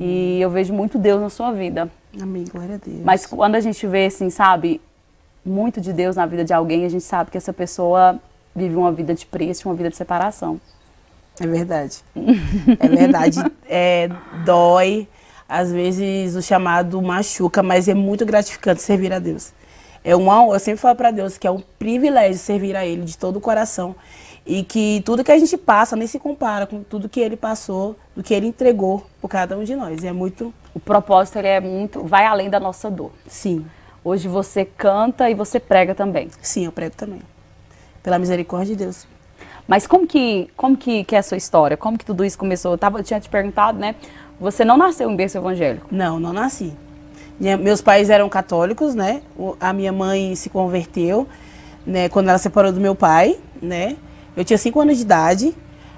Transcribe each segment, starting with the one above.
E eu vejo muito Deus na sua vida. Amém, glória a Deus. Mas quando a gente vê, assim, sabe, muito de Deus na vida de alguém, a gente sabe que essa pessoa vive uma vida de preço, uma vida de separação. É verdade. é verdade. É, dói. Às vezes o chamado machuca, mas é muito gratificante servir a Deus. É uma, eu sempre falo para Deus que é um privilégio servir a Ele de todo o coração e que tudo que a gente passa nem se compara com tudo que ele passou, do que ele entregou por cada um de nós. E é muito o propósito ele é muito vai além da nossa dor. Sim. Hoje você canta e você prega também. Sim, eu prego também. Pela misericórdia de Deus. Mas como que como que, que é a sua história? Como que tudo isso começou? Eu, tava, eu tinha te perguntado, né? Você não nasceu em berço evangélico? Não, não nasci. Meus pais eram católicos, né? A minha mãe se converteu, né? Quando ela separou do meu pai, né? Eu tinha cinco anos de idade.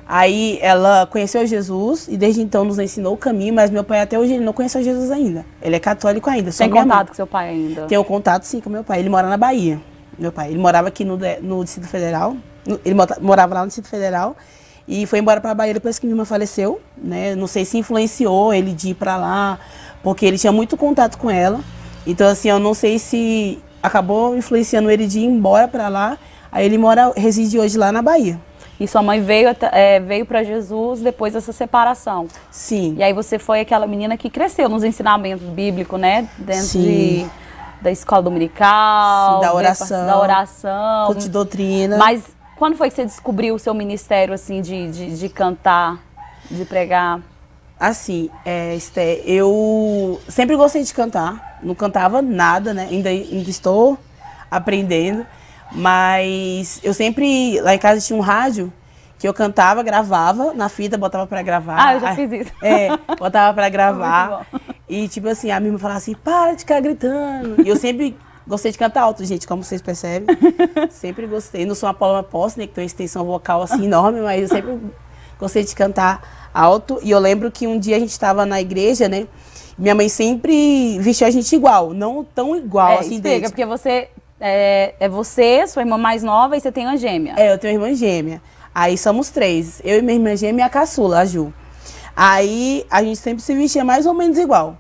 Aí ela conheceu Jesus e desde então nos ensinou o caminho, mas meu pai até hoje ele não conheceu Jesus ainda. Ele é católico ainda. Tem contato mãe. com seu pai ainda? Tenho contato sim com meu pai. Ele mora na Bahia. Meu pai, ele morava aqui no, no Distrito Federal. ele morava lá no Distrito Federal e foi embora para a Bahia depois que minha irmã faleceu, né? Não sei se influenciou ele de ir para lá, porque ele tinha muito contato com ela. Então assim, eu não sei se acabou influenciando ele de ir embora para lá Aí ele mora, reside hoje lá na Bahia. E sua mãe veio, é, veio para Jesus depois dessa separação. Sim. E aí você foi aquela menina que cresceu nos ensinamentos bíblicos, né? Dentro Sim. De, da escola dominical. Sim, da oração. Da oração. Culto doutrina. Mas quando foi que você descobriu o seu ministério, assim, de, de, de cantar, de pregar? Assim, é, Esté, eu sempre gostei de cantar. Não cantava nada, né? Ainda, ainda estou aprendendo. Mas eu sempre, lá em casa tinha um rádio que eu cantava, gravava na fita, botava pra gravar. Ah, eu já fiz isso. É, botava pra gravar. e tipo assim, a minha irmã falava assim, para de ficar gritando. E eu sempre gostei de cantar alto, gente, como vocês percebem. sempre gostei. Não sou uma Paloma Posse, né, que tem uma extensão vocal assim enorme, mas eu sempre gostei de cantar alto. E eu lembro que um dia a gente estava na igreja, né? Minha mãe sempre vestiu a gente igual, não tão igual é, assim. Explica, porque você é, é você, sua irmã mais nova e você tem uma gêmea. É, eu tenho uma irmã gêmea. Aí somos três. Eu e minha irmã gêmea e a caçula, a Ju. Aí a gente sempre se vestia mais ou menos igual.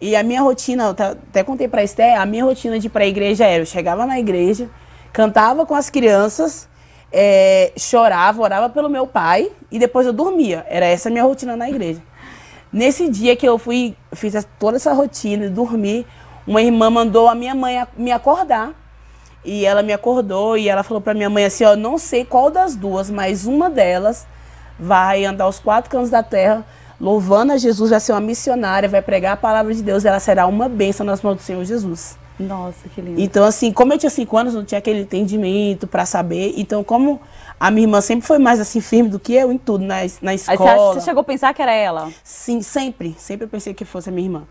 E a minha rotina, até contei pra Esté, a minha rotina de ir pra igreja era: eu chegava na igreja, cantava com as crianças, é, chorava, orava pelo meu pai e depois eu dormia. Era essa a minha rotina na igreja. Nesse dia que eu fui, fiz toda essa rotina, e dormi, uma irmã mandou a minha mãe me acordar e ela me acordou e ela falou para minha mãe assim: ó, não sei qual das duas, mas uma delas vai andar aos quatro cantos da terra, louvando a Jesus, vai ser uma missionária, vai pregar a palavra de Deus, ela será uma bênção nas mãos do Senhor Jesus. Nossa, que lindo. Então, assim, como eu tinha cinco anos, não tinha aquele entendimento para saber. Então, como a minha irmã sempre foi mais assim firme do que eu em tudo, na, na escola. Aí você chegou a pensar que era ela? Sim, sempre. Sempre eu pensei que fosse a minha irmã.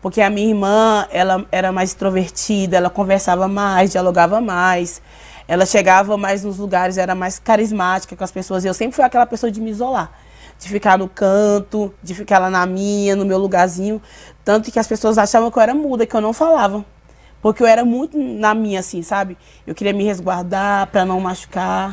Porque a minha irmã, ela era mais extrovertida, ela conversava mais, dialogava mais. Ela chegava mais nos lugares, era mais carismática com as pessoas. eu sempre fui aquela pessoa de me isolar, de ficar no canto, de ficar lá na minha, no meu lugarzinho. Tanto que as pessoas achavam que eu era muda, que eu não falava. Porque eu era muito na minha, assim, sabe? Eu queria me resguardar para não machucar.